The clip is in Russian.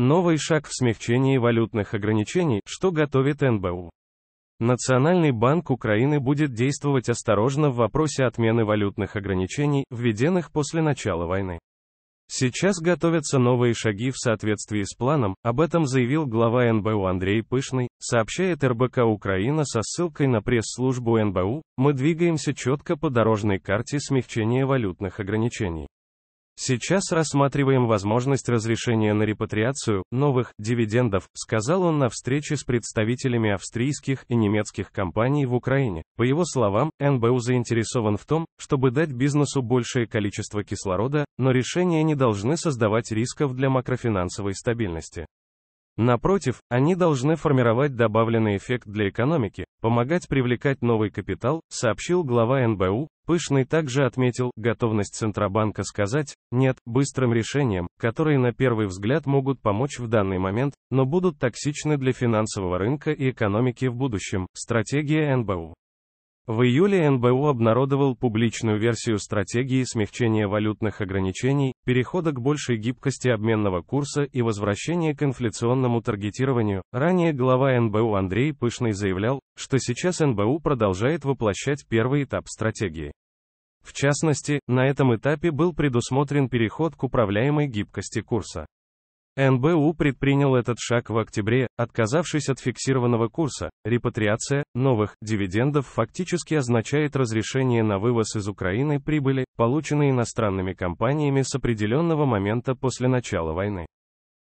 Новый шаг в смягчении валютных ограничений, что готовит НБУ. Национальный банк Украины будет действовать осторожно в вопросе отмены валютных ограничений, введенных после начала войны. Сейчас готовятся новые шаги в соответствии с планом, об этом заявил глава НБУ Андрей Пышный, сообщает РБК Украина со ссылкой на пресс-службу НБУ, мы двигаемся четко по дорожной карте смягчения валютных ограничений. Сейчас рассматриваем возможность разрешения на репатриацию новых дивидендов, сказал он на встрече с представителями австрийских и немецких компаний в Украине. По его словам, НБУ заинтересован в том, чтобы дать бизнесу большее количество кислорода, но решения не должны создавать рисков для макрофинансовой стабильности. Напротив, они должны формировать добавленный эффект для экономики, помогать привлекать новый капитал, сообщил глава НБУ. Пышный также отметил готовность Центробанка сказать «нет» быстрым решениям, которые на первый взгляд могут помочь в данный момент, но будут токсичны для финансового рынка и экономики в будущем. Стратегия НБУ. В июле НБУ обнародовал публичную версию стратегии смягчения валютных ограничений, перехода к большей гибкости обменного курса и возвращения к инфляционному таргетированию. Ранее глава НБУ Андрей Пышный заявлял, что сейчас НБУ продолжает воплощать первый этап стратегии. В частности, на этом этапе был предусмотрен переход к управляемой гибкости курса. НБУ предпринял этот шаг в октябре, отказавшись от фиксированного курса. Репатриация новых дивидендов фактически означает разрешение на вывоз из Украины прибыли, полученной иностранными компаниями с определенного момента после начала войны.